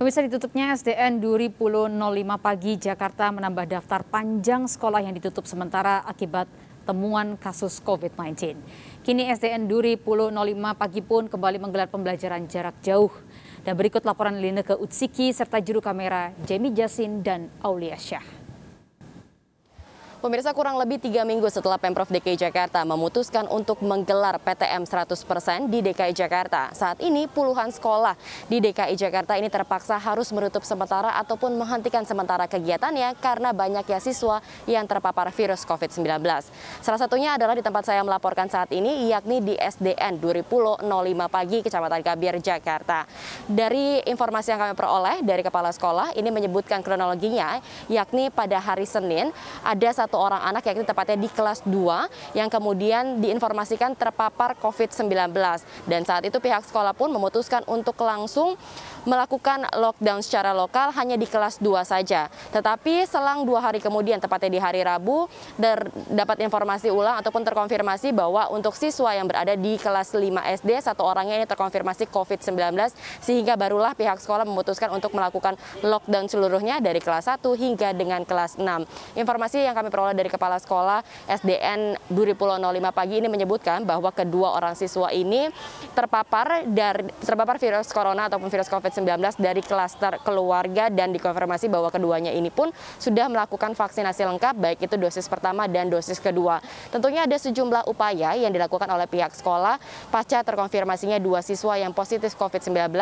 Pemirsa ditutupnya SDN Duri Pulo 05 pagi Jakarta menambah daftar panjang sekolah yang ditutup sementara akibat temuan kasus COVID-19. Kini SDN Duri Pulo 05 pagi pun kembali menggelar pembelajaran jarak jauh. Dan berikut laporan Lineke Utsiki serta juru kamera Jamie Jasin dan Aulia Syah. Pemirsa kurang lebih tiga minggu setelah Pemprov DKI Jakarta memutuskan untuk menggelar PTM 100% di DKI Jakarta. Saat ini puluhan sekolah di DKI Jakarta ini terpaksa harus menutup sementara ataupun menghentikan sementara kegiatannya karena banyaknya siswa yang terpapar virus COVID-19. Salah satunya adalah di tempat saya melaporkan saat ini yakni di SDN 2005 pagi Kecamatan Kabir, Jakarta. Dari informasi yang kami peroleh dari kepala sekolah ini menyebutkan kronologinya yakni pada hari Senin ada satu satu orang anak yakni tepatnya di kelas 2 yang kemudian diinformasikan terpapar COVID-19 dan saat itu pihak sekolah pun memutuskan untuk langsung melakukan lockdown secara lokal hanya di kelas 2 saja. Tetapi selang dua hari kemudian, tepatnya di hari Rabu, dapat informasi ulang ataupun terkonfirmasi bahwa untuk siswa yang berada di kelas 5 SD, satu orangnya ini terkonfirmasi COVID-19, sehingga barulah pihak sekolah memutuskan untuk melakukan lockdown seluruhnya dari kelas 1 hingga dengan kelas 6. Informasi yang kami peroleh pengelola dari kepala sekolah SDN Duri Pulau 05 pagi ini menyebutkan bahwa kedua orang siswa ini terpapar dari terpapar virus corona ataupun virus COVID-19 dari klaster keluarga dan dikonfirmasi bahwa keduanya ini pun sudah melakukan vaksinasi lengkap baik itu dosis pertama dan dosis kedua. Tentunya ada sejumlah upaya yang dilakukan oleh pihak sekolah pasca terkonfirmasinya dua siswa yang positif COVID-19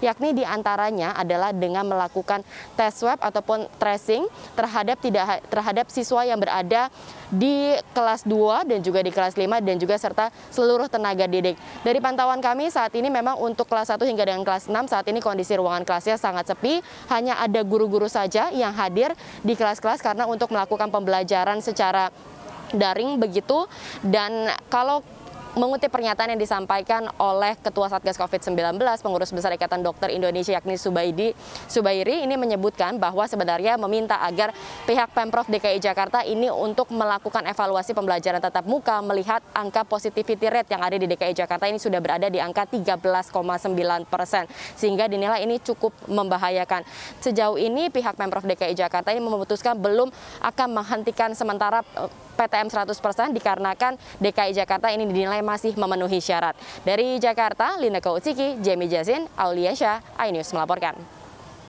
yakni diantaranya adalah dengan melakukan tes swab ataupun tracing terhadap tidak terhadap siswa yang berada di kelas 2 dan juga di kelas 5 dan juga serta seluruh tenaga didik. Dari pantauan kami saat ini memang untuk kelas 1 hingga dengan kelas 6 saat ini kondisi ruangan kelasnya sangat sepi, hanya ada guru-guru saja yang hadir di kelas-kelas karena untuk melakukan pembelajaran secara daring begitu dan kalau mengutip pernyataan yang disampaikan oleh Ketua Satgas COVID-19 Pengurus Besar Ikatan Dokter Indonesia yakni Subaidi Subairi ini menyebutkan bahwa sebenarnya meminta agar pihak Pemprov DKI Jakarta ini untuk melakukan evaluasi pembelajaran tatap muka melihat angka positivity rate yang ada di DKI Jakarta ini sudah berada di angka 13,9 persen sehingga dinilai ini cukup membahayakan. Sejauh ini pihak Pemprov DKI Jakarta ini memutuskan belum akan menghentikan sementara eh, PTM 100% dikarenakan DKI Jakarta ini dinilai masih memenuhi syarat. Dari Jakarta, Lina Kautsiki, Jamie Jasin, Aulia Syah, iNews melaporkan.